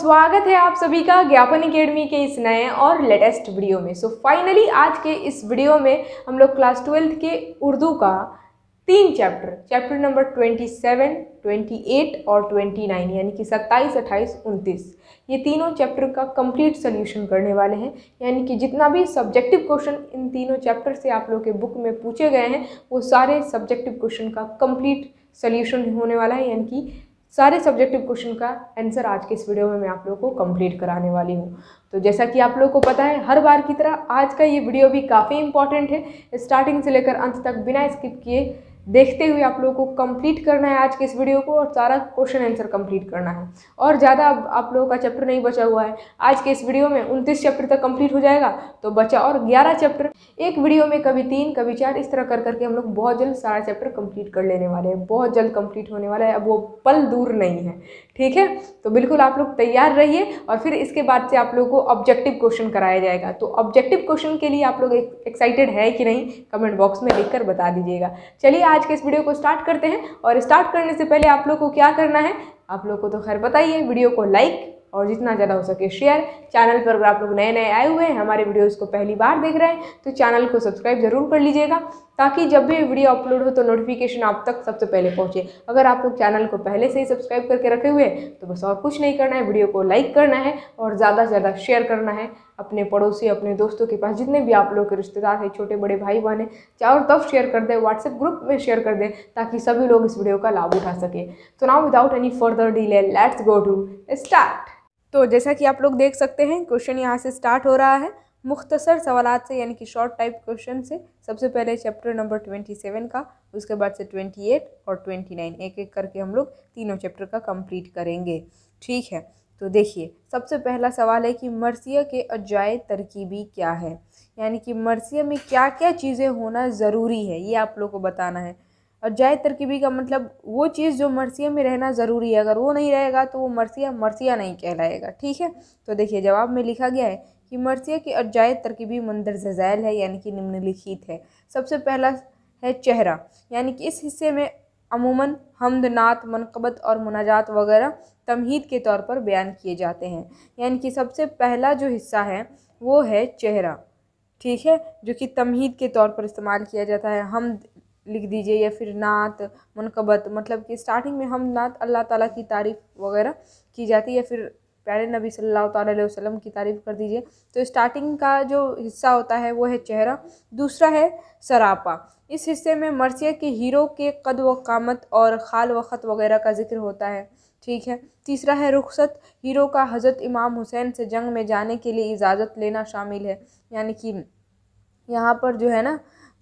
स्वागत है आप सभी का ज्ञापन अकेडमी के इस नए और लेटेस्ट वीडियो में सो so, फाइनली आज के इस वीडियो में हम लोग क्लास ट्वेल्थ के उर्दू का तीन chapter chapter number twenty seven twenty eight और ट्वेंटी नाइन यानी कि सत्ताईस अट्ठाईस उनतीस ये तीनों चैप्टर का कंप्लीट सोल्यूशन करने वाले हैं यानी कि जितना भी सब्जेक्टिव क्वेश्चन इन तीनों चैप्टर से आप लोग के बुक में पूछे गए हैं वो सारे सब्जेक्टिव क्वेश्चन का कंप्लीट सोल्यूशन होने वाला है यानी कि सारे सब्जेक्टिव क्वेश्चन का आंसर आज के इस वीडियो में मैं आप लोगों को कंप्लीट कराने वाली हूँ तो जैसा कि आप लोगों को पता है हर बार की तरह आज का ये वीडियो भी काफ़ी इंपॉर्टेंट है स्टार्टिंग से लेकर अंत तक बिना स्किप किए देखते हुए आप लोगों को कंप्लीट करना है आज के इस वीडियो को और सारा क्वेश्चन आंसर कंप्लीट करना है और ज़्यादा आप लोगों का चैप्टर नहीं बचा हुआ है आज के इस वीडियो में उनतीस चैप्टर तक कंप्लीट हो जाएगा तो बचा और ग्यारह चैप्टर एक वीडियो में कभी तीन कभी चार इस तरह कर करके हम लोग बहुत जल्द सारा चैप्टर कंप्लीट कर लेने वाले हैं बहुत जल्द कंप्लीट होने वाला है अब वो पल दूर नहीं है ठीक है तो बिल्कुल आप लोग तैयार रहिए और फिर इसके बाद से आप लोगों को ऑब्जेक्टिव क्वेश्चन कराया जाएगा तो ऑब्जेक्टिव क्वेश्चन के लिए आप लोग एक्साइटेड है कि नहीं कमेंट बॉक्स में लिख बता दीजिएगा चलिए आज के इस वीडियो को स्टार्ट करते हैं और स्टार्ट करने से पहले आप लोग को क्या करना है आप लोग को तो खैर बताइए वीडियो को लाइक और जितना ज़्यादा हो सके शेयर चैनल पर अगर आप लोग नए नए आए हुए हैं हमारे वीडियोस को पहली बार देख रहे हैं तो चैनल को सब्सक्राइब ज़रूर कर लीजिएगा ताकि जब भी वीडियो अपलोड हो तो नोटिफिकेशन आप तक सबसे पहले पहुंचे अगर आप लोग चैनल को पहले से ही सब्सक्राइब करके रखे हुए हैं तो बस और कुछ नहीं करना है वीडियो को लाइक करना है और ज़्यादा से ज़्यादा शेयर करना है अपने पड़ोसी अपने दोस्तों के पास जितने भी आप लोग के रिश्तेदार हैं छोटे बड़े भाई बहन हैं चारों तब शेयर कर दें व्हाट्सएप ग्रुप में शेयर कर दें ताकि सभी लोग इस वीडियो का लाभ उठा सकें तो now without any further delay let's go to start तो जैसा कि आप लोग देख सकते हैं क्वेश्चन यहाँ से स्टार्ट हो रहा है मुख्तसर सवाल से यानी कि शॉर्ट टाइप क्वेश्चन से सबसे पहले चैप्टर नंबर ट्वेंटी सेवन का उसके बाद से ट्वेंटी एट और ट्वेंटी नाइन एक एक करके हम लोग तीनों चैप्टर का कंप्लीट करेंगे ठीक है तो देखिए सबसे पहला सवाल है कि मरसिया के अजाय तरकीबी क्या है यानी कि मरसिया में क्या क्या चीज़ें होना ज़रूरी है ये आप लोग को बताना है अजाय तरकीबी का मतलब वो चीज़ जो मरसिया में रहना ज़रूरी है अगर वो नहीं रहेगा तो वो मरसिया मरसिया नहीं कहलाएगा ठीक है तो देखिए जवाब में लिखा गया है कि मरसिया की अजाय तरकीबी मंदरज जैल है यानी कि निम्नलिखित है सबसे पहला है चेहरा यानी कि इस हिस्से में अमूमन हमद नात मनकबत और मुनाजात वगैरह तमहीद के तौर पर बयान किए जाते हैं यानी कि सबसे पहला जो हिस्सा है वो है चेहरा ठीक है जो कि तमहीद के तौर पर इस्तेमाल किया जाता है हम लिख दीजिए या फिर नात मनकबत मतलब कि स्टार्टिंग में हम नात अल्लाह ताला की तारीफ़ वगैरह की जाती है या फिर प्यारे नबी सल्लल्लाहु अलैहि वसल्लम की तारीफ़ कर दीजिए तो स्टार्टिंग का जो हिस्सा होता है वो है चेहरा दूसरा है सरापा इस हिस्से में मरसिया के हीरो के कद व कामत और खाल व ख़त वगैरह का जिक्र होता है ठीक है तीसरा है रुखसत हीरो का हज़रत इमाम हुसैन से जंग में जाने के लिए इजाज़त लेना शामिल है यानी कि यहाँ पर जो है ना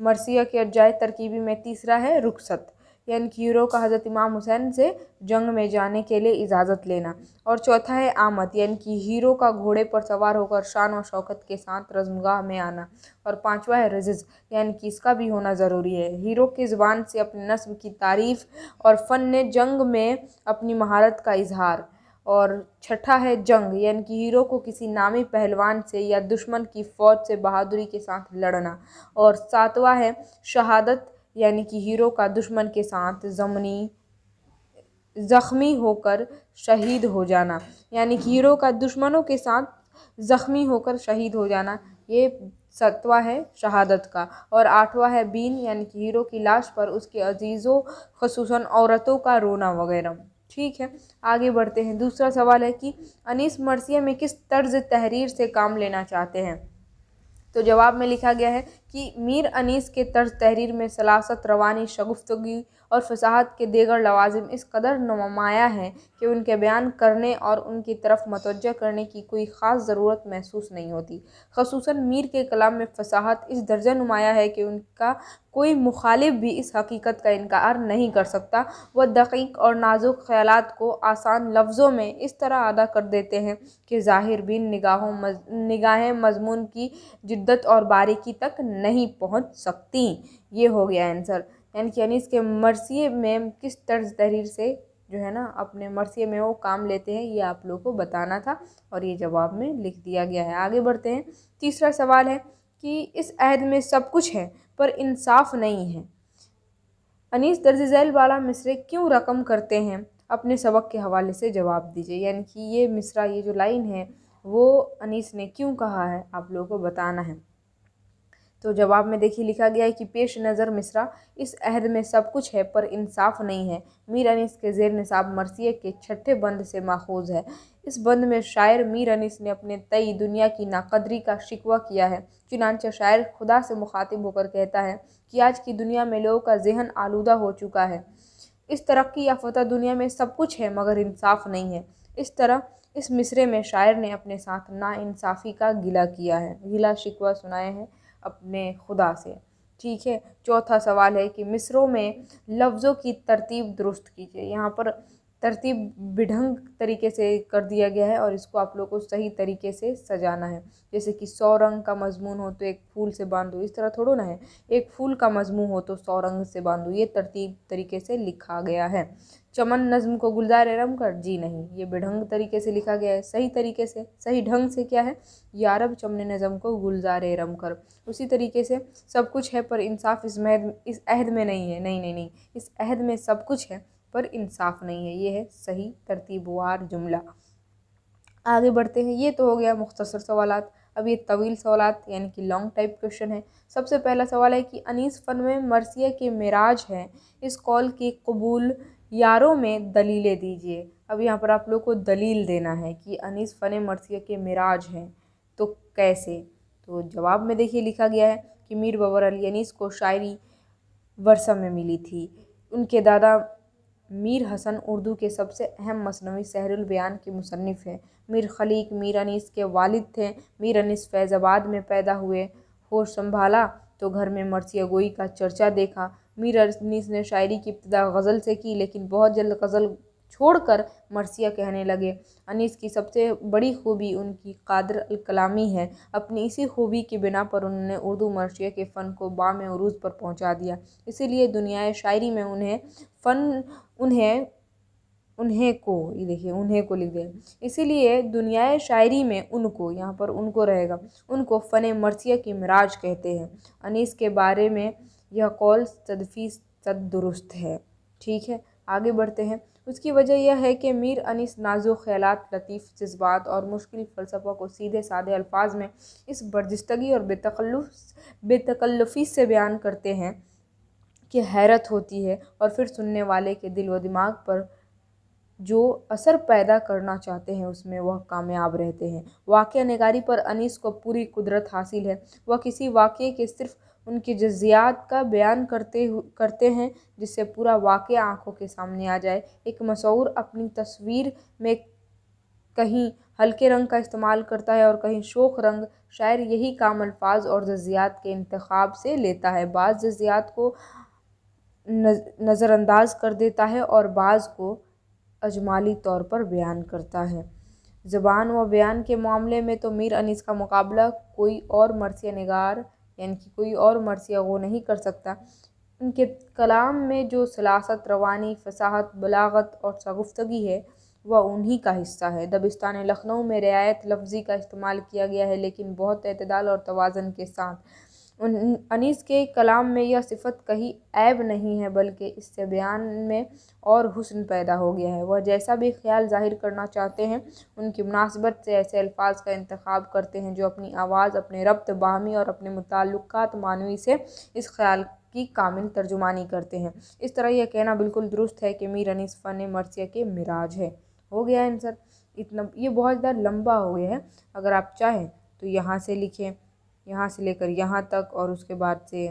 मरसिया के अजाय तरकीबी में तीसरा है रुखसत यानी कि यूरो का हज़रत इमाम हुसैन से जंग में जाने के लिए इजाज़त लेना और चौथा है आमद यानी कि हीरो का घोड़े पर सवार होकर शान और शौकत के साथ रजमगाह में आना और पांचवा है रजिज यानी कि इसका भी होना ज़रूरी है हीरो की ज़बान से अपने नस्ब की तारीफ़ और फ़न ने जंग में अपनी महारत का इजहार और छठा है जंग यानी कि हीरो को किसी नामी पहलवान से या दुश्मन की फ़ौज से बहादुरी के साथ लड़ना और सातवा है शहादत यानी कि हीरो का दुश्मन के साथ जमनी ज़ख्मी होकर शहीद हो जाना यानी कि हीरो का दुश्मनों के साथ ज़ख्मी होकर शहीद हो जाना ये सतवा है शहादत का और आठवा है बीन यानी कि हीरो की लाश पर उसके अजीज़ों खसूस औरतों का रोना वगैरह ठीक है आगे बढ़ते हैं दूसरा सवाल है कि अनीस मरसिया में किस तर्ज तहरीर से काम लेना चाहते हैं तो जवाब में लिखा गया है कि मीर अनीस के तर्ज तहरीर में सलासत रवानी शगुफ्तगी और फसाहत के देगर लवाजम इस कदर नुमाया है कि उनके बयान करने और उनकी तरफ मतवजह करने की कोई ख़ास ज़रूरत महसूस नहीं होती खसूस मीर के कलाम में फसाहत इस दर्जा नुमाया है कि उनका कोई मुखालिफ भी इस हकीकत का इनकार नहीं कर सकता वह दकीक और नाजुक ख्याल को आसान लफ्ज़ों में इस तरह अदा कर देते हैं कि ज़ाहिर भी निगाहों मज, निगाहें मजमून की जिद्दत और बारीकी तक नहीं पहुंच सकती ये हो गया आंसर यानी कि यानी इसके मरसिए में किस तर्ज तहरीर से जो है ना अपने मरसिए में वो काम लेते हैं ये आप लोगों को बताना था और ये जवाब में लिख दिया गया है आगे बढ़ते हैं तीसरा सवाल है कि इस अहद में सब कुछ है पर इंसाफ नहीं है अनीस दर्ज झैल वाला मिसरे क्यों रकम करते हैं अपने सबक के हवाले से जवाब दीजिए यानी कि ये मिसरा ये जो लाइन है वो अनीस ने क्यों कहा है आप लोगों को बताना है तो जवाब में देखिए लिखा गया है कि पेश नज़र मिश्रा इस अहद में सब कुछ है पर इंसाफ नहीं है मीर अनिस के जेर निसाब मरसिया के छठे बंद से माखूज है इस बंद में शायर मीर अनिस ने अपने तई दुनिया की नाकदरी का शिकवा किया है चुनानचा शायर खुदा से मुखातिब होकर कहता है कि आज की दुनिया में लोगों का जहन आलूदा हो चुका है इस तरक्की या फतः दुनिया में सब कुछ है मगर इंसाफ नहीं है इस तरह इस मिसरे में शायर ने अपने साथ नाानसाफ़ी का गिला किया है गिला शिकवा सुनाया है अपने खुदा से ठीक है चौथा सवाल है कि मिसरों में लफ्ज़ों की तरतीब दुरुस्त कीजिए यहाँ पर तरतीब बिढंग तरीके से कर दिया गया है और इसको आप लोग को सही तरीके से सजाना है जैसे कि सौ रंग का मजमून हो तो एक फूल से बांध दो इस तरह थोड़ो ना है एक फूल का मजमून हो तो सौ रंग से बांध दो ये तरतीब तरीके से लिखा गया है चमन नज़म को गुलजार रम कर जी नहीं ये बेढंग तरीके से लिखा गया है सही तरीके से सही ढंग से क्या है यारब चमन नज़म को गुलजार रम कर उसी तरीके से सब कुछ है पर इंसाफ इस महद इस अहद में नहीं है नहीं नहीं नहीं इस अहद में सब कुछ है पर इंसाफ नहीं है ये है सही तरतीबवार जुमला आगे बढ़ते हैं ये तो हो गया मुख्तसर सवाल अब ये तवील सवाल यानी कि लॉन्ग टाइप क्वेश्चन है सबसे पहला सवाल है कि अनीस फ़न में मरसिया के मराज हैं इस कॉल के कबूल यारों में दलीलें दीजिए अब यहाँ पर आप लोग को दलील देना है कि अनीस फ़न मरसिया के मराज हैं तो कैसे तो जवाब में देखिए लिखा गया है कि मीर बबर अली अनीस को शायरी वर्षा में मिली थी उनके दादा मीर हसन उर्दू के सबसे अहम मसनवी सहरुल बयान के मुसनफ़ हैं मीर खलीक मीर अनीस के वालिद थे मीर अनीस फैज़ाबाद में पैदा हुए होश संभाला तो घर में मरसिया गोई का चर्चा देखा मीर अनीस ने शायरी की इब्तदा गज़ल से की लेकिन बहुत जल्द गज़ल छोड़कर मरसिया कहने लगे अनीस की सबसे बड़ी खूबी उनकी कादर कलामी है अपनी इसी खूबी की बिना पर उन्होंने उर्दू मरसिया के फ़न को बाम उरूज पर पहुंचा दिया इसीलिए दुनिया शायरी में उन्हें फ़न उन्हें उन्हें को ये देखिए उन्हें को लिख दें इसीलिए दुनिया शायरी में उनको यहाँ पर उनको रहेगा उनको फ़न मरसिया की मराज कहते हैं अनीस के बारे में यह कौल सदफ़ी सद दुरुस्त है ठीक है आगे बढ़ते हैं उसकी वजह यह है कि मीर अनिस नाजु ख्याल लतीफ़ जज्बात और मुश्किल फ़लसफ़ा को सीधे सादे अल्फाज में इस बर्जिस्तगी और बेतकल्लुफ़ बेतकल्लफ़ी से बयान करते हैं कि हैरत होती है और फिर सुनने वाले के दिल व दिमाग पर जो असर पैदा करना चाहते हैं उसमें वह कामयाब रहते हैं वाक़ नगारी पर अनीस को पूरी कुदरत हासिल है वह किसी वाक़े के सिर्फ़ उनकी जज़्ज़ियात का बयान करते करते हैं जिससे पूरा वाक़ आँखों के सामने आ जाए एक मशहूर अपनी तस्वीर में कहीं हल्के रंग का इस्तेमाल करता है और कहीं शोख रंग शायर यही काम अल्फाज और जजियात के इंतखब से लेता है बाज़ जजियात को नज़रअंदाज कर देता है और बाज़ को अजमाली तौर पर बयान करता है ज़बान व बयान के मामले में तो मीर अनीस का मुकाबला कोई और मरसिया नगार यानी कि कोई और मरसिया वो नहीं कर सकता उनके कलाम में जो सलासत रवानी फसाहत बलागत और शगुफ्तगी है वह उन्हीं का हिस्सा है दबिस्तान लखनऊ में रियायत लफ्ज़ी का इस्तेमाल किया गया है लेकिन बहुत अतदाल और तोज़न के साथ अनीस के कलाम में यह सिफ़त कहीं ऐब नहीं है बल्कि इससे बयान में और हुसन पैदा हो गया है वह जैसा भी ख्याल ज़ाहिर करना चाहते हैं उनकी मुनासबत से ऐसे अल्फाज का इंतखब करते हैं जो अपनी आवाज़ अपने रब्त बाहमी और अपने मुतलक मानवी से इस ख्याल की कामिल तर्जुमानी करते हैं इस तरह यह कहना बिल्कुल दुरुस्त है कि मीर अनीस फ़न मरसिया के मिराज है हो गया आंसर इतना ये बहुत ज़्यादा लंबा हो गया है अगर आप चाहें तो यहाँ से लिखें यहाँ से लेकर यहाँ तक और उसके बाद से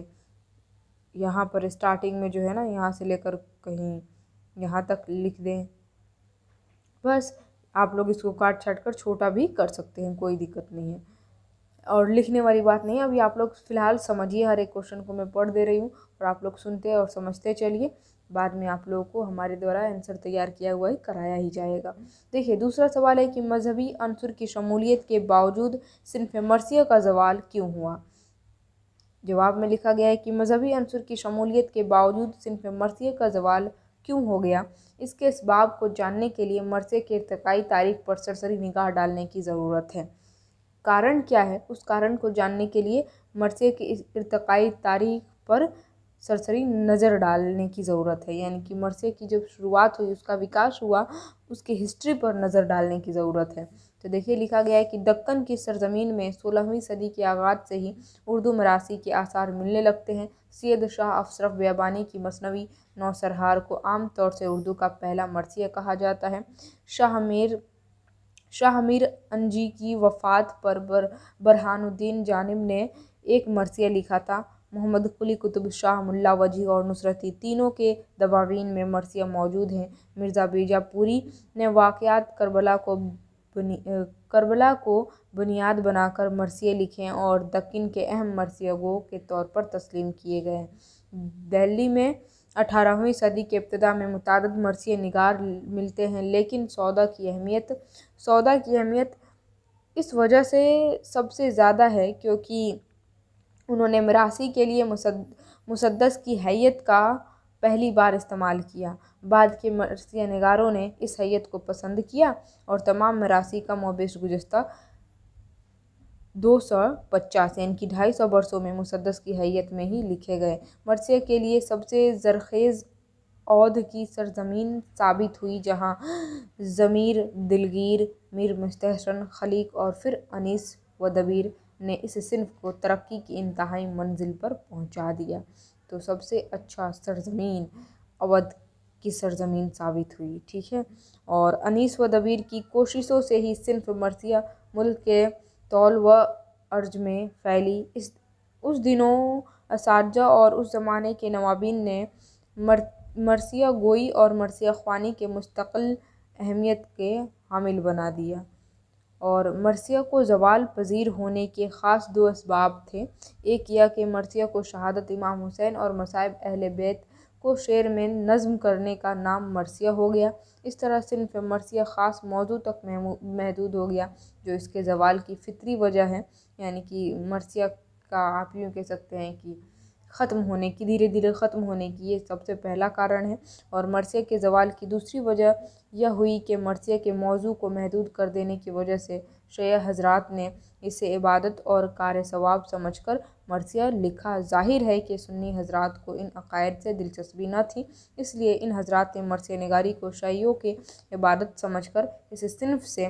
यहाँ पर स्टार्टिंग में जो है ना यहाँ से लेकर कहीं यहाँ तक लिख दें बस आप लोग इसको काट छाट कर छोटा भी कर सकते हैं कोई दिक्कत नहीं है और लिखने वाली बात नहीं है अभी आप लोग फ़िलहाल समझिए हर एक क्वेश्चन को मैं पढ़ दे रही हूँ और आप लोग सुनते और समझते चलिए बाद में आप लोगों को हमारे द्वारा आंसर तैयार किया हुआ ही कराया ही जाएगा देखिए दूसरा सवाल है कि मजहबी अनसर की शमूलियत के बावजूद सिर्फ मरसिया का जवाल क्यों हुआ जवाब में लिखा गया है कि मजहबी अनसर की शमूलियत के बावजूद सिर्फ मरसिया का जवाल क्यों हो गया इसके इसबाब को जानने के लिए मरसे के इरतकई तारीख पर सरसरी निगाह डालने की ज़रूरत है कारण क्या है उस कारण को जानने के लिए मरसे के इरतकई तारीख पर सरसरी नज़र डालने की ज़रूरत है यानी कि मरसे की जब शुरुआत हुई उसका विकास हुआ उसके हिस्ट्री पर नज़र डालने की ज़रूरत है तो देखिए लिखा गया है कि दक्कन की सरजमीन में सोलहवीं सदी के आगाज़ से ही उर्दू मरासी के आसार मिलने लगते हैं सैद शाह अफसरफ बियाबानी की मसनवी नौसरहार को आम तौर से उर्दू का पहला मरसिया कहा जाता है शाह मीर शाह मीर अंजी की वफ़ात पर बर बरहानुद्दीन जानब ने एक मरसिया लिखा था मोहम्मद कुली कुतुब शाह मुल्ला वजी और नुसरती तीनों के दबावीन में मरसिया मौजूद हैं मिर्ज़ा बीजापुरी ने वाक़ात करबला को बनी करबला को बुनियाद बनाकर मरसिए लिखे और दक्कन के अहम मरसियागो के तौर पर तस्लीम किए गए दिल्ली में अठारहवीं सदी के इब्तदा में मुतद मरसिय निगार मिलते हैं लेकिन सौदा की अहमियत सौदा की अहमियत इस वजह से सबसे ज़्यादा है क्योंकि उन्होंने मरासी के लिए मुसद मुसदस की हैत का पहली बार इस्तेमाल किया बाद के मरसिया नगारों ने इस हैत को पसंद किया और तमाम मरासी का मोबेश गुजस्त दो सौ पचास इनकी कि ढाई सौ बरसों में मुसदस की हैत में ही लिखे गए मरसिया के लिए सबसे जरखेज़ औध की सरजमीन साबित हुई जहां ज़मीर दिलगीर मीर मुस्तहसन खलीक और फिर अनीस व दबीर ने इस सिंफ को तरक्की की इंतहाई मंजिल पर पहुंचा दिया तो सबसे अच्छा सरजमीन अवध की सरजमीन साबित हुई ठीक है और अनीस व दबीर की कोशिशों से ही सिंफ मरसिया मुल्क के तौल व अर्ज में फैली इस उस दिनों असारजा और उस ज़माने के नवाबीन ने मर मरसिया गोई और मरसिया खानी के मुस्तकिल अहमियत के हामिल बना दिया और मरसिया को ज़वाल पजीर होने के ख़ास दो इसबाब थे एक यह कि मरसिया को शहादत इमाम हुसैन और मसाइब अहल बैत को शेर में नज़म करने का नाम मरसिया हो गया इस तरह सिर्फ मरसिया ख़ास मौजू तक महदूद हो गया जो इसके जवाल की फितरी वजह है यानी कि मरसिया का आप यूँ कह सकते हैं कि ख़त्म होने की धीरे धीरे ख़त्म होने की ये सबसे पहला कारण है और मरसिया के जवाल की दूसरी वजह यह हुई कि मरसिया के मौजू को महदूद कर देने की वजह से शेय हजरात ने इसे इबादत और कार सवाब समझ कर मरसिया लिखा जाहिर है कि सुन्नी हजरात को इन अकायद से दिलचस्पी न थी इसलिए इन हजरात ने मरसिया नगारी को शयों के इबादत समझ कर इस सिनफ से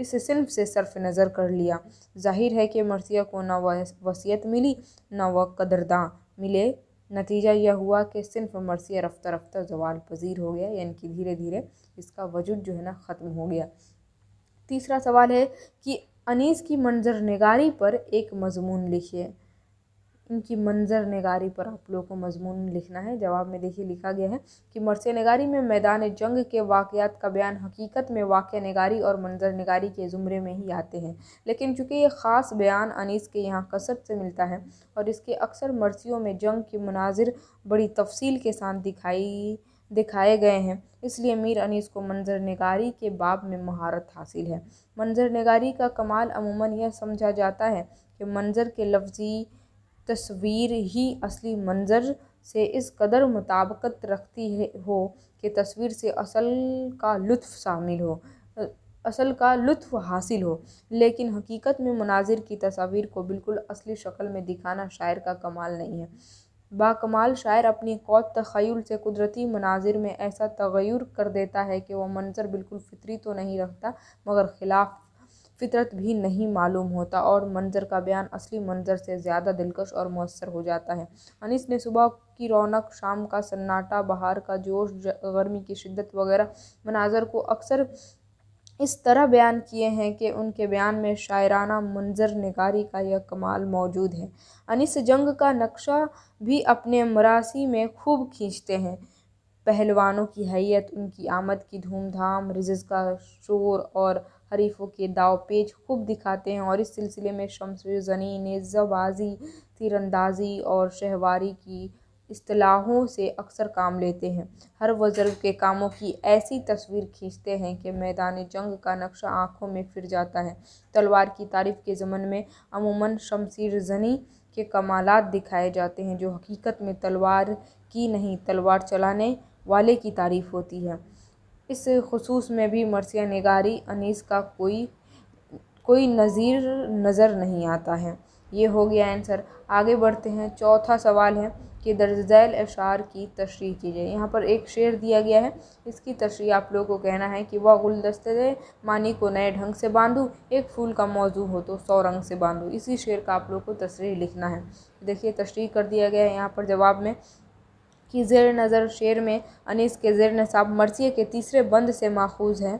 इस सिल्फ से सरफ नज़र कर लिया जाहिर है कि मरसिया को ना वसीयत मिली ना वह कदरदा मिले नतीजा यह हुआ कि सिर्फ मरसिया रफ्ता रफ्ता जवाल पजीर हो गया यानी कि धीरे धीरे इसका वजूद जो है ना ख़त्म हो गया तीसरा सवाल है कि अनीस की मंजर नगारी पर एक मजमून लिखिए उनकी मंजर नगारी पर आप लोगों को मजमून लिखना है जवाब में देखिए लिखा गया है कि मरसे नगारी में मैदान जंग के वाक़ात का बयान हकीकत में वाक़ नगारी और मंजर नगारी के ज़ुमरे में ही आते हैं लेकिन चूँकि ये ख़ास बयान अनीस के यहाँ कसरत से मिलता है और इसके अक्सर मरसियों में जंग के मनाजिर बड़ी तफसील के साथ दिखाई दिखाए गए हैं इसलिए मीर अनीस को मंजर नगारी के बाब में महारत हासिल है मंजर नगारी का कमाल अमूमन यह समझा जाता है कि मंजर के लफ्ज़ी तस्वीर ही असली मंज़र से इस कदर मुताबकत रखती है हो कि तस्वीर से असल का लुत्फ़ शामिल हो असल का लुत्फ़ हासिल हो लेकिन हकीकत में मनाजिर की तस्वीर को बिल्कुल असली शक्ल में दिखाना शायर का कमाल नहीं है बाकमाल शायर अपनी कौत तखयल से कुदरती मनाजिर में ऐसा तगैर कर देता है कि वह मंजर बिल्कुल फितरी तो नहीं रखता मगर खिलाफ फितरत भी नहीं मालूम होता और मंज़र का बयान असली मंज़र से ज़्यादा दिलकश और मौसर हो जाता है अनिस ने सुबह की रौनक शाम का सन्नाटा बहार का जोश गर्मी की शिद्दत वगैरह मनाजर को अक्सर इस तरह बयान किए हैं कि उनके बयान में शायराना मंजर नगारी का यह कमाल मौजूद है अनिस जंग का नक्शा भी अपने मरासी में खूब खींचते हैं पहलवानों की हैत उनकी आमद की धूमधाम रिजस का शोर और हरीफों के दाव पेज खूब दिखाते हैं और इस सिलसिले में शमसर जनी जबाजी तीरंदाजी और शहवारी की असलाहों से अक्सर काम लेते हैं हर वज़र्व के कामों की ऐसी तस्वीर खींचते हैं कि मैदान जंग का नक्शा आँखों में फिर जाता है तलवार की तारीफ़ के ज़मन में अमूमन शमशीर जनी के कमालात दिखाए जाते हैं जो हकीकत में तलवार की नहीं तलवार चलाने वाले की तारीफ़ होती है इस खसूस में भी मरसिया नगारी अनीस का कोई कोई नज़ीर नज़र नहीं आता है ये हो गया आंसर आगे बढ़ते हैं चौथा सवाल है कि दर्जैल अशार की तशरी कीजिए यहाँ पर एक शेर दिया गया है इसकी तशरी आप लोगों को कहना है कि वह गुलदस्ते मानी को नए ढंग से बांधूँ एक फूल का मौजू हो तो सौ रंग से बांधूँ इसी शेर का आप लोग को तशरी लिखना है देखिए तशरी कर दिया गया है यहाँ पर जवाब में की जेर नज़र शेर में अनीस के जेर नसाब मरसिया के तीसरे बंद से माखूज है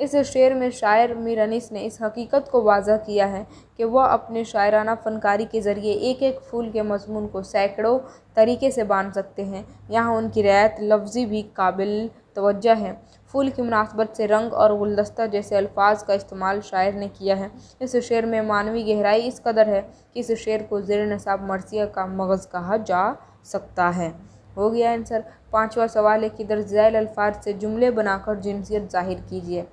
इस शेर में शायर मीर अनीस ने इस हकीकत को वाजा किया है कि वह अपने शायराना फनकारी के ज़रिए एक एक फूल के मजमून को सैकड़ों तरीके से बांध सकते हैं यहाँ उनकी रियायत लफ्ज़ी भी काबिल तोज्जा है फूल की मुनासबत से रंग और गुलदस्ता जैसे अल्फाज का इस्तेमाल शायर ने किया है इस शेर में मानवी गहराई इस कदर है कि इस शेर को जेर नसाब मरसिया का मगज़ कहा जा सकता है हो गया आंसर पांचवा सवाल है कि जैल अल्फाज से जुमले बनाकर जिनसियत जाहिर कीजिए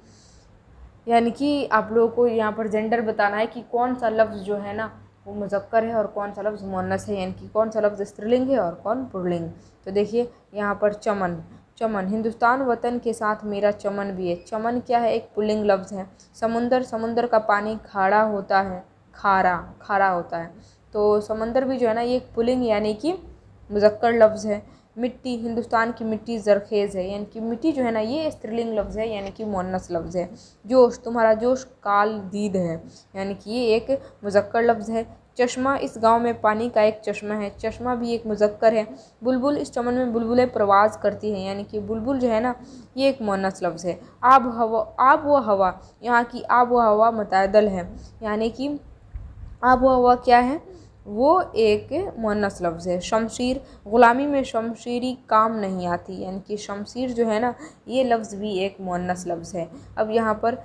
यानी कि आप लोगों को यहाँ पर जेंडर बताना है कि कौन सा लफ्ज़ जो है ना वो मुजक्कर है और कौन सा लफ्ज़ मोनस है यानी कि कौन सा लफ्ज़ स्त्रीलिंग है और कौन पुरलिंग तो देखिए यहाँ पर चमन चमन हिंदुस्तान वतन के साथ मेरा चमन भी है चमन क्या है एक पुलिंग लफ्ज़ है समुंदर समुंदर का पानी खाड़ा होता है खारा खारा होता है तो समंदर भी जो है ना ये एक पुलिंग यानी कि मुजक्कर लफ्ज़ है मिट्टी हिंदुस्तान की मिट्टी जरखेज़ है यानी कि मिट्टी जो है ना ये स्त्रीलिंग लफ्ज़ है यानी कि मोनस लफ्ज़ है जोश तुम्हारा जोश काल दीद है यानी कि ये एक मुजक्कर लफ्ज़ है चश्मा इस गांव में पानी का एक चश्मा है चश्मा भी एक मुजक्कर है बुलबुल इस चमन में बुलबुलें प्रवास करती हैं यानी कि बुलबुल जो है ना ये एक मोनस लफ्ज़ है आब हवा आब व हवा यहाँ की आब व हवा मतदल है यानी कि आब व हवा क्या है वो एक मुनस लफ्ज़ है शमशीर ग़ुलामी में शमशीरी काम नहीं आती यानी कि शमशीर जो है ना ये लफ्ज़ भी एक मुनस लफ्ज़ है अब यहाँ पर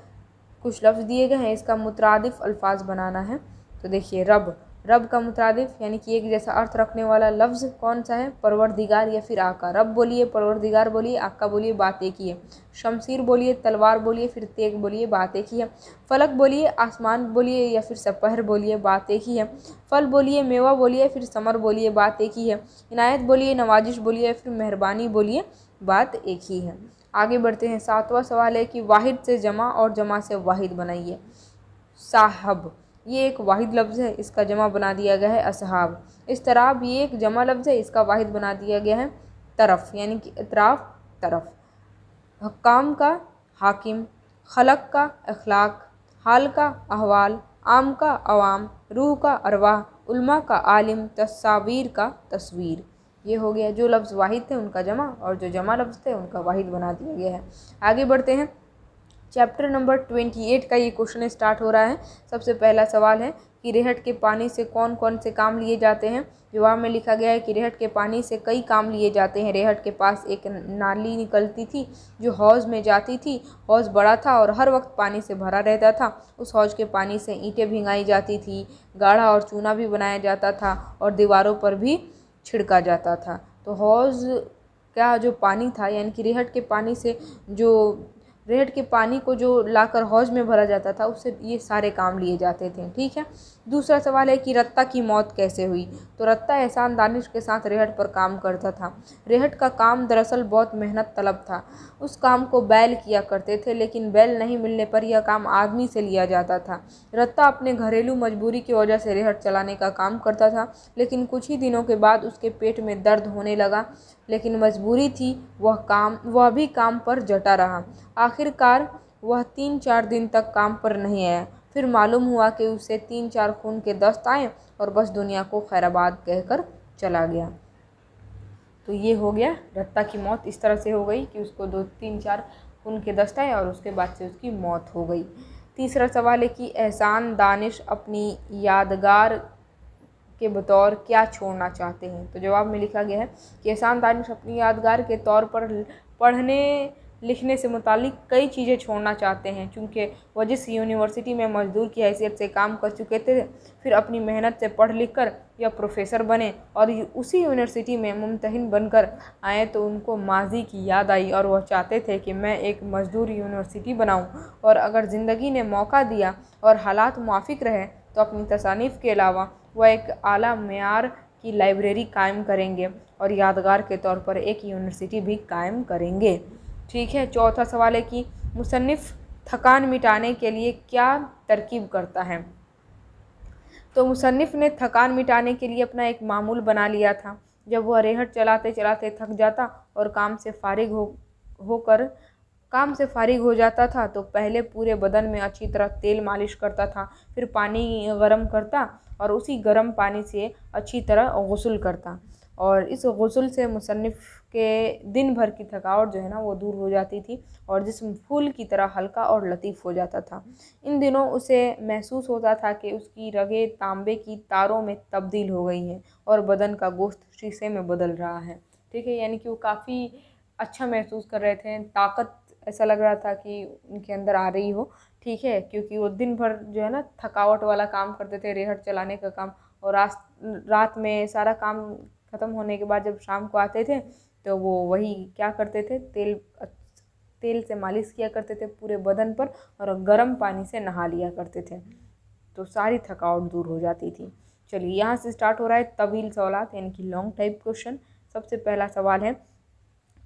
कुछ लफ्ज़ दिए गए हैं इसका मुतरदफ़ अल्फाज बनाना है तो देखिए रब रब का मुतरदिफ यानी कि एक जैसा अर्थ रखने वाला लफ्ज़ कौन सा है परवरदिगार या फिर आका रब बोलिए परवरदिगार बोलिए आका बोलिए बात एक ही है शमशीर बोलिए तलवार बोलिए फिर तेग बोलिए बात एक ही है फलक बोलिए आसमान बोलिए या फिर सपहर बोलिए बात एक ही है फल बोलिए मेवा बोलिए फिर समर बोलिए बात एक ही है इनायत बोलिए नवाजिश बोलिए फिर मेहरबानी बोलिए बात एक ही है आगे बढ़ते हैं सातवां सवाल है कि वाहिद से जमा और जमा से वाहिद बनाइए साहब ये एक वाहिद लफ्ज़ है इसका जमा बना दिया गया है असहाब इसतराब ये एक जमा लफ्ज़ है इसका वाहिद बना दिया गया है तरफ यानी कि इतराफ़ तरफ हकाम का हाकिम खलक का अखलाक हाल का अहवाल आम का अवाम रूह का अरवाह उल्मा का आलिम तस्वीर का तस्वीर ये हो गया जो लफ्ज़ वाहिद थे उनका जमा और जो जमा लफ्ज़ थे उनका वाहिद बना दिया गया है आगे बढ़ते हैं चैप्टर नंबर ट्वेंटी एट का ये क्वेश्चन स्टार्ट हो रहा है सबसे पहला सवाल है कि रेहट के पानी से कौन कौन से काम लिए जाते हैं जवाब में लिखा गया है कि रेहट के पानी से कई काम लिए जाते हैं रेहट के पास एक नाली निकलती थी जो हौज में जाती थी हौज बड़ा था और हर वक्त पानी से भरा रहता था उस हौज के पानी से ईंटें भिंगाई जाती थी गाढ़ा और चूना भी बनाया जाता था और दीवारों पर भी छिड़का जाता था तो हौज का जो पानी था यानी कि रेहट के पानी से जो रेड के पानी को जो लाकर हौज में भरा जाता था उससे ये सारे काम लिए जाते थे ठीक है दूसरा सवाल है कि रत्ता की मौत कैसे हुई तो रत्ता एहसान दानिश के साथ रेहट पर काम करता था रेहट का काम दरअसल बहुत मेहनत तलब था उस काम को बैल किया करते थे लेकिन बैल नहीं मिलने पर यह काम आदमी से लिया जाता था रत्ता अपने घरेलू मजबूरी की वजह से रेहट चलाने का काम करता था लेकिन कुछ ही दिनों के बाद उसके पेट में दर्द होने लगा लेकिन मजबूरी थी वह काम वह भी काम पर जटा रहा आखिरकार वह तीन चार दिन तक काम पर नहीं आया फिर मालूम हुआ कि उसे तीन चार खून के दस्त आए और बस दुनिया को खैराबाद कहकर चला गया तो ये हो गया रत्ता की मौत इस तरह से हो गई कि उसको दो तीन चार खून के दस्त आए और उसके बाद से उसकी मौत हो गई तीसरा सवाल है कि एहसान दानिश अपनी यादगार के बतौर क्या छोड़ना चाहते हैं तो जवाब में लिखा गया है कि एहसान तारिश अपनी यादगार के तौर पर पढ़ने लिखने से मुतालिक कई चीज़ें छोड़ना चाहते हैं क्योंकि वह जिस यूनिवर्सिटी में मजदूर की हैसियत से काम कर चुके थे फिर अपनी मेहनत से पढ़ लिख कर या प्रोफेसर बने और उसी यूनिवर्सिटी में मुमतहन बनकर आए तो उनको माजी की याद आई और वह चाहते थे कि मैं एक मजदूर यूनिवर्सिटी बनाऊं और अगर ज़िंदगी ने मौका दिया और हालात मुआफ़ रहे तो अपनी तसानीफ़ के अलावा वह एक आला मैार की लाइब्रेरी कायम करेंगे और यादगार के तौर पर एक यूनिवर्सिटी भी कायम करेंगे ठीक है चौथा सवाल है कि मुसनफ़ थकान मिटाने के लिए क्या तरकीब करता है तो मुसनफ़ ने थकान मिटाने के लिए अपना एक मामूल बना लिया था जब वह रेहट चलाते चलाते थक जाता और काम से फारिग हो होकर काम से फारिग हो जाता था तो पहले पूरे बदन में अच्छी तरह तेल मालिश करता था फिर पानी गर्म करता और उसी गर्म पानी से अच्छी तरह गसल करता और इस गसल से मुसनफ़ के दिन भर की थकावट जो है ना वो दूर हो जाती थी और जिसम फूल की तरह हल्का और लतीफ़ हो जाता था इन दिनों उसे महसूस होता था कि उसकी रगे तांबे की तारों में तब्दील हो गई हैं और बदन का गोश्त शीशे में बदल रहा है ठीक है यानी कि वो काफ़ी अच्छा महसूस कर रहे थे ताकत ऐसा लग रहा था कि उनके अंदर आ रही हो ठीक है क्योंकि वो दिन भर जो है ना थकावट वाला काम करते थे रेहट चलाने का काम और रात रात में सारा काम ख़त्म होने के बाद जब शाम को आते थे तो वो वही क्या करते थे तेल तेल से मालिश किया करते थे पूरे बदन पर और गर्म पानी से नहा लिया करते थे तो सारी थकावट दूर हो जाती थी चलिए यहाँ से स्टार्ट हो रहा है तवील सवालत यानी कि लॉन्ग टाइप क्वेश्चन सबसे पहला सवाल है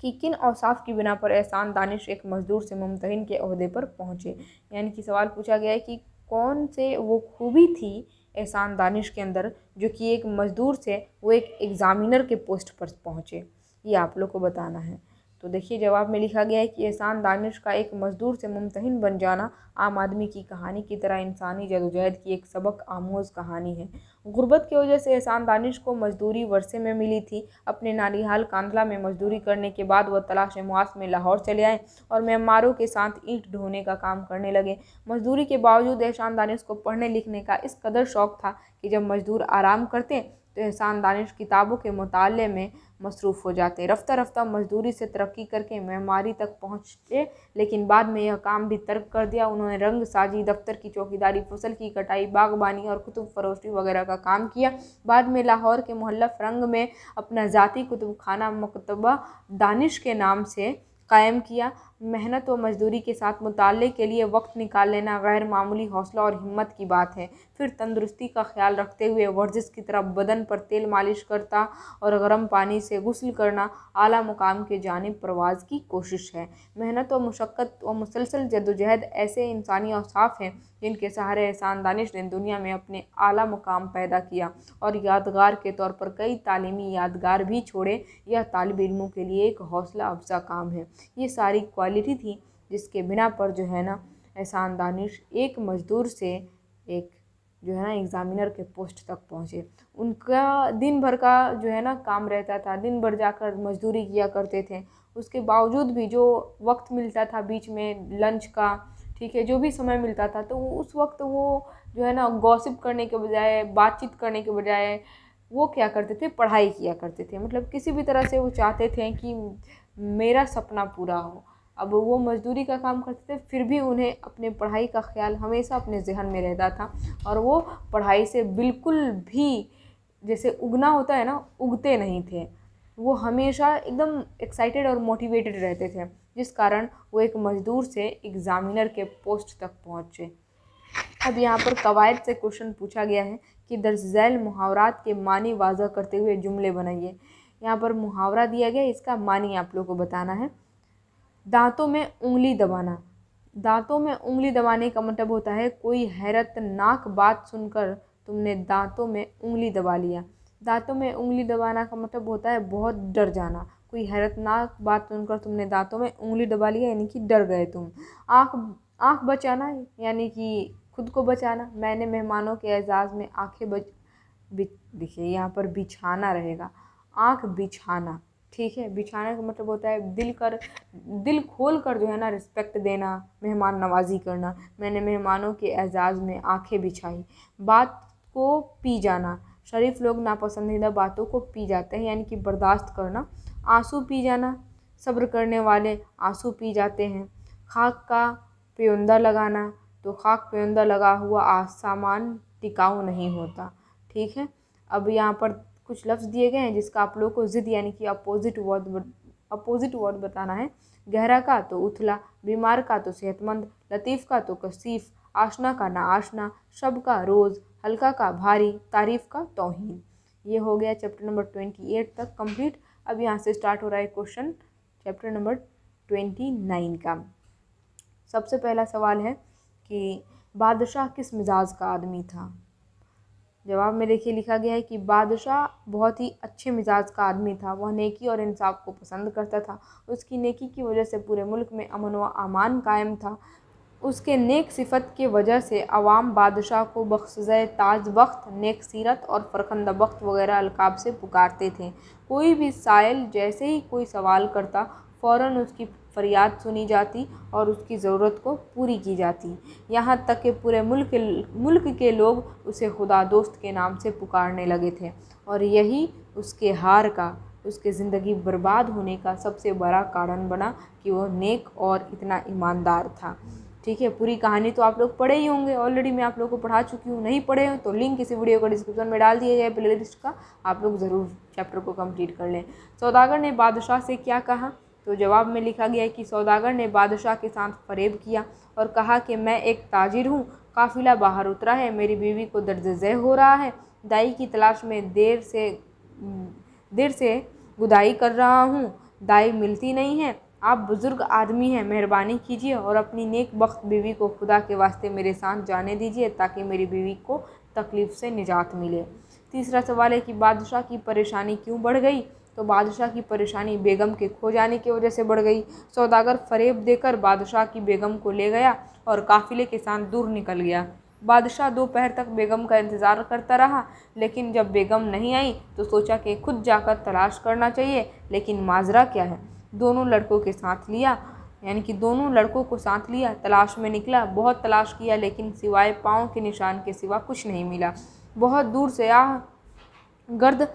कि किन औसाफ की बिना पर एहसान दानिश एक मज़दूर से मुमतहन के अहदे पर पहुँचे यानी कि सवाल पूछा गया है कि कौन से वो खूबी थी एहसान दानिश के अंदर जो कि एक मज़दूर से वो एक एग्ज़ामिनर के पोस्ट पर पहुँचे ये आप लोग को बताना है तो देखिए जवाब में लिखा गया है कि एहसान दानिश का एक मजदूर से मुमतहन बन जाना आम आदमी की कहानी की तरह इंसानी जदोजहद की एक सबक आमोज कहानी है गुर्बत की वजह से एहसान दानिश को मजदूरी वर्षे में मिली थी अपने नानिहाल कांधला में मजदूरी करने के बाद वह तलाश मुआस में लाहौर चले आए और म्यांमारों के साथ ईंट ढोने का काम करने लगे मजदूरी के बावजूद एहसान दानिश को पढ़ने लिखने का इस कदर शौक़ था कि जब मजदूर आराम करते तो एहसान दानिश किताबों के मुताले में मसरूफ़ हो जाते रफ़्तर रफ्तार मजदूरी से तरक्की करके मेमारी तक पहुँचे लेकिन बाद में यह काम भी तर्क कर दिया उन्होंने रंग साजी दफ्तर की चौकीदारी फसल की कटाई बागबानी और कुतुब फरोशी वगैरह का काम किया बाद में लाहौर के मोहल्ला फरंग में अपना ज़ाती कुतुब खाना मकतबा दानिश के नाम से कायम किया मेहनत व मजदूरी के साथ मुताले के लिए वक्त निकाल लेना गैर मामूली हौसला और हिम्मत की बात है फिर तंदुरुस्ती का ख्याल रखते हुए वर्जिश की तरफ बदन पर तेल मालिश करता और गर्म पानी से गुसल करना आला मुकाम के जानब परवाज़ की कोशिश है मेहनत व मशक्क़त व मुसलसल जदोजहद ऐसे इंसानी साफ़ हैं जिनके सहारे एहसान दानिश ने दुनिया में अपने आला मुकाम पैदा किया और यादगार के तौर पर कई तालीमी यादगार भी छोड़े यह तालब इलमों के लिए एक हौसला अफजा काम है ये सारी क्वालिटी थी जिसके बिना पर जो है ना एहसान दानिश एक मज़दूर से एक जो है ना एग्ज़ामिनर के पोस्ट तक पहुँचे उनका दिन भर का जो है ना काम रहता था दिन भर जाकर मजदूरी किया करते थे उसके बावजूद भी जो वक्त मिलता था बीच में लंच का ठीक है जो भी समय मिलता था तो उस वक्त वो जो है ना गॉसिप करने के बजाय बातचीत करने के बजाय वो क्या करते थे पढ़ाई किया करते थे मतलब किसी भी तरह से वो चाहते थे कि मेरा सपना पूरा हो अब वो मज़दूरी का काम करते थे फिर भी उन्हें अपने पढ़ाई का ख्याल हमेशा अपने जहन में रहता था और वो पढ़ाई से बिल्कुल भी जैसे उगना होता है ना उगते नहीं थे वो हमेशा एकदम एक्साइटेड और मोटिवेटेड रहते थे जिस कारण वो एक मज़दूर से एग्ज़ामिनर के पोस्ट तक पहुँचे अब यहाँ पर कवायद से क्वेश्चन पूछा गया है कि दर्ज झैल मुहावरात के मानी वाजा करते हुए जुमले बनाइए यहाँ पर मुहावरा दिया गया इसका मानी आप लोग को बताना है दांतों में उंगली दबाना दांतों में उंगली दबाने का मतलब होता है कोई हैरतनाक बात सुनकर तुमने दांतों में उंगली दबा लिया दांतों में उंगली दबाना का मतलब होता है बहुत डर जाना कोई हैरतनाक बात सुनकर तुमने दांतों में उंगली दबा लिया यानी कि डर गए तुम आँख आँख बचाना यानी कि खुद को बचाना मैंने मेहमानों के एजाज़ में आँखें बच देखिए यहाँ पर बिछाना रहेगा आँख बिछाना ठीक है बिछाने का मतलब होता है दिल कर दिल खोल कर जो है ना रिस्पेक्ट देना मेहमान नवाजी करना मैंने मेहमानों के एजाज़ में आंखें बिछाई बात को पी जाना शरीफ लोग नापसंदीदा बातों को पी जाते हैं यानी कि बर्दाश्त करना आंसू पी जाना सब्र करने वाले आंसू पी जाते हैं खाक का प्योंदा लगाना तो खाक प्योंदा लगा हुआ सामान टिकाऊ नहीं होता ठीक है अब यहाँ पर कुछ लफ्ज़ दिए गए हैं जिसका आप लोग को ज़िद यानी कि अपोजिट वर्ड अपोजिट वर्ड बताना है गहरा का तो उथला बीमार का तो सेहतमंद लतीफ़ का तो कसीफ़ आशना का ना आशना शब का रोज़ हल्का का भारी तारीफ़ का तोहन ये हो गया चैप्टर नंबर ट्वेंटी एट तक कंप्लीट अब यहाँ से स्टार्ट हो रहा है question chapter number twenty nine का सबसे पहला सवाल है कि बादशाह किस मिजाज का आदमी था जवाब में देखिए लिखा गया है कि बादशाह बहुत ही अच्छे मिजाज का आदमी था वह नेकी और इंसाफ को पसंद करता था उसकी नेकी की वजह से पूरे मुल्क में अमन व अमान कायम था उसके नेक सिफत के वजह से अवाम बादशाह को बख्शज ताज वक्त नेक सीरत और फरखंदा वक्त वगैरह अलकाब से पुकारते थे कोई भी साइल जैसे ही कोई सवाल करता फ़ौर उसकी फ़रियाद सुनी जाती और उसकी ज़रूरत को पूरी की जाती यहाँ तक कि पूरे मुल्क मुल्क के लोग उसे खुदा दोस्त के नाम से पुकारने लगे थे और यही उसके हार का उसके ज़िंदगी बर्बाद होने का सबसे बड़ा कारण बना कि वो नेक और इतना ईमानदार था ठीक है पूरी कहानी तो आप लोग पढ़े ही होंगे ऑलरेडी मैं आप लोग को पढ़ा चुकी हूँ नहीं पढ़े हो तो लिंक इसी वीडियो का डिस्क्रिप्शन में डाल दिया जाए प्ले लिस्ट का आप लोग ज़रूर चैप्टर को कंप्लीट कर लें सौदागर ने बादशाह से क्या कहा तो जवाब में लिखा गया कि सौदागर ने बादशाह के साथ फरेब किया और कहा कि मैं एक ताजिर हूँ काफिला बाहर उतरा है मेरी बीवी को दर्ज जय हो रहा है दाई की तलाश में देर से देर से गुदाई कर रहा हूँ दाई मिलती नहीं है आप बुज़ुर्ग आदमी हैं मेहरबानी कीजिए और अपनी नेक वक्त बीवी को खुदा के वास्ते मेरे साथ जाने दीजिए ताकि मेरी बीवी को तकलीफ़ से निजात मिले तीसरा सवाल है कि बादशाह की परेशानी क्यों बढ़ गई तो बादशाह की परेशानी बेगम के खो जाने की वजह से बढ़ गई सौदागर फरेब देकर बादशाह की बेगम को ले गया और काफिले के साथ दूर निकल गया बादशाह दोपहर तक बेगम का इंतज़ार करता रहा लेकिन जब बेगम नहीं आई तो सोचा कि खुद जाकर तलाश करना चाहिए लेकिन माजरा क्या है दोनों लड़कों के साथ लिया यानी कि दोनों लड़कों को साथ लिया तलाश में निकला बहुत तलाश किया लेकिन सिवाय पाँव के निशान के सिवा कुछ नहीं मिला बहुत दूर से आह गर्द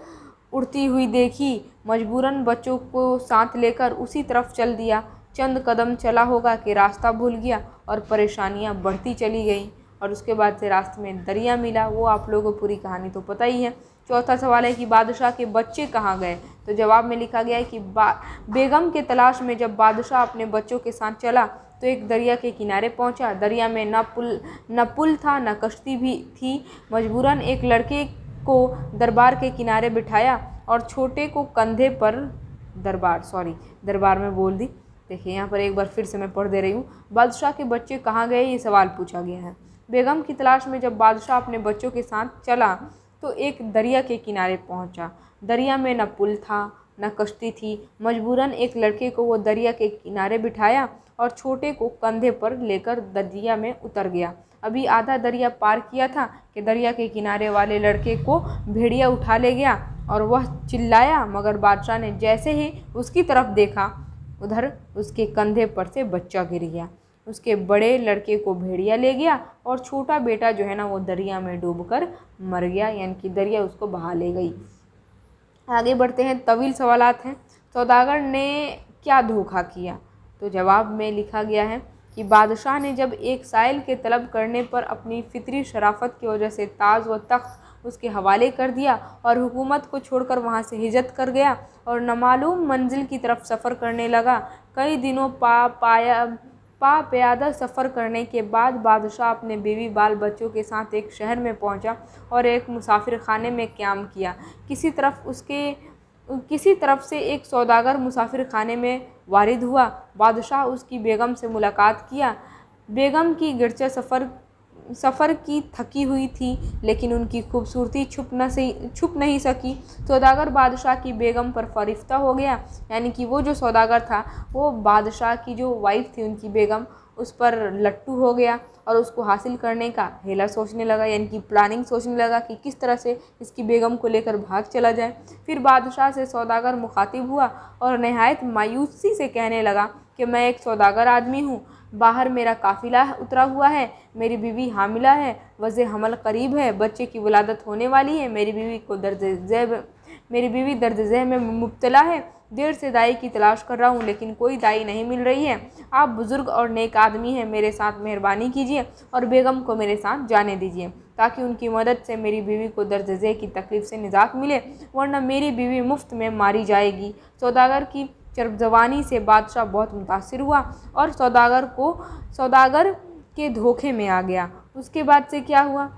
उड़ती हुई देखी मजबूरन बच्चों को साथ लेकर उसी तरफ चल दिया चंद कदम चला होगा कि रास्ता भूल गया और परेशानियां बढ़ती चली गईं और उसके बाद से रास्ते में दरिया मिला वो आप लोगों को पूरी कहानी तो पता ही है चौथा सवाल है कि बादशाह के बच्चे कहाँ गए तो जवाब में लिखा गया है कि बेगम के तलाश में जब बादशाह अपने बच्चों के साथ चला तो एक दरिया के किनारे पहुंचा दरिया में न पुल न पुल था न कश्ती भी थी मजबूरन एक लड़के को दरबार के किनारे बिठाया और छोटे को कंधे पर दरबार सॉरी दरबार में बोल दी देखिए यहाँ पर एक बार फिर से मैं पढ़ दे रही हूँ बादशाह के बच्चे कहाँ गए ये सवाल पूछा गया है बेगम की तलाश में जब बादशाह अपने बच्चों के साथ चला तो एक दरिया के किनारे पहुँचा दरिया में न पुल था न कश्ती थी मजबूरन एक लड़के को वो दरिया के किनारे बिठाया और छोटे को कंधे पर लेकर दरिया में उतर गया अभी आधा दरिया पार किया था कि दरिया के किनारे वाले लड़के को भेड़िया उठा ले गया और वह चिल्लाया मगर बादशाह ने जैसे ही उसकी तरफ देखा उधर उसके कंधे पर से बच्चा गिर गया उसके बड़े लड़के को भेड़िया ले गया और छोटा बेटा जो है ना वो दरिया में कर मर गया यानी कि दरिया उसको बहा ले गई आगे बढ़ते हैं तवील सवालात हैं सौदागर ने क्या धोखा किया तो जवाब में लिखा गया है कि बादशाह ने जब एक साइल के तलब करने पर अपनी फितरी शराफत की वजह से ताज व तख्त उसके हवाले कर दिया और हुकूमत को छोड़कर वहाँ से हिजत कर गया और नमालूम मंजिल की तरफ सफ़र करने लगा कई दिनों पा पाया पा प्यादा सफ़र करने के बाद बादशाह अपने बीवी बाल बच्चों के साथ एक शहर में पहुंचा और एक मुसाफिर खाने में क्याम किया किसी तरफ उसके किसी तरफ से एक सौदागर मुसाफिर खाने में वारिद हुआ बादशाह उसकी बेगम से मुलाकात किया बेगम की गिरचे सफ़र सफ़र की थकी हुई थी लेकिन उनकी खूबसूरती छुप न सही छुप नहीं सकी सौदागर बादशाह की बेगम पर फरिश्ता हो गया यानी कि वो जो सौदागर था वो बादशाह की जो वाइफ थी उनकी बेगम उस पर लट्टू हो गया और उसको हासिल करने का हेला सोचने लगा यानी कि प्लानिंग सोचने लगा कि किस तरह से इसकी बेगम को लेकर भाग चला जाए फिर बादशाह से सौदागर मुखातिब हुआ और नहायत मायूसी से कहने लगा कि मैं एक सौदागर आदमी हूँ बाहर मेरा काफ़िला उतरा हुआ है मेरी बीवी हामिला है वज़ हमल करीब है बच्चे की वलादत होने वाली है मेरी बीवी को दर्ज जैब मेरी बीवी दर्ज जह में मुबतला है देर से दाई की तलाश कर रहा हूँ लेकिन कोई दाई नहीं मिल रही है आप बुज़ुर्ग और नेक आदमी हैं मेरे साथ मेहरबानी कीजिए और बेगम को मेरे साथ जाने दीजिए ताकि उनकी मदद से मेरी बीवी को दर्ज जे की तकलीफ़ से निजात मिले वरना मेरी बीवी मुफ्त में मारी जाएगी सौदागर की चरबजवानी से बादशाह बहुत मुतासर हुआ और सौदागर को सौदागर के धोखे में आ गया उसके बाद से क्या हुआ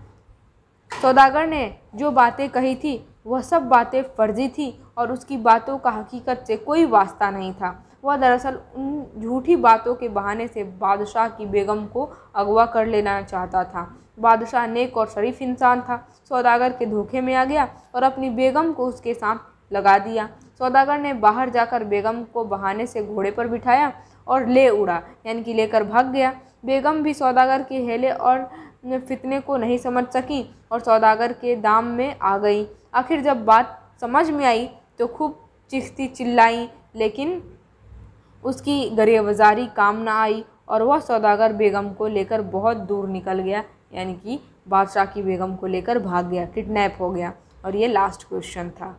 सौदागर ने जो बातें कही थी वह सब बातें फर्जी थी और उसकी बातों का हकीकत से कोई वास्ता नहीं था वह दरअसल उन झूठी बातों के बहाने से बादशाह की बेगम को अगवा कर लेना चाहता था बादशाह नेक और शरीफ इंसान था सौदागर के धोखे में आ गया और अपनी बेगम को उसके साथ लगा दिया सौदागर ने बाहर जाकर बेगम को बहाने से घोड़े पर बिठाया और ले उड़ा यानी कि लेकर भाग गया बेगम भी सौदागर के हेले और फितने को नहीं समझ सकी और सौदागर के दाम में आ गई आखिर जब बात समझ में आई तो खूब चिखती चिल्लाई लेकिन उसकी गरेबजारी काम ना आई और वह सौदागर बेगम को लेकर बहुत दूर निकल गया यानी कि बादशाह की बेगम को लेकर भाग गया किडनैप हो गया और ये लास्ट क्वेश्चन था